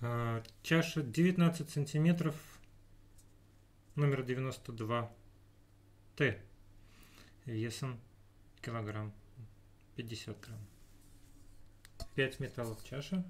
А, чаша 19 сантиметров, номер 92, Т, весом килограмм, 50 грамм. 5 металлов чаша.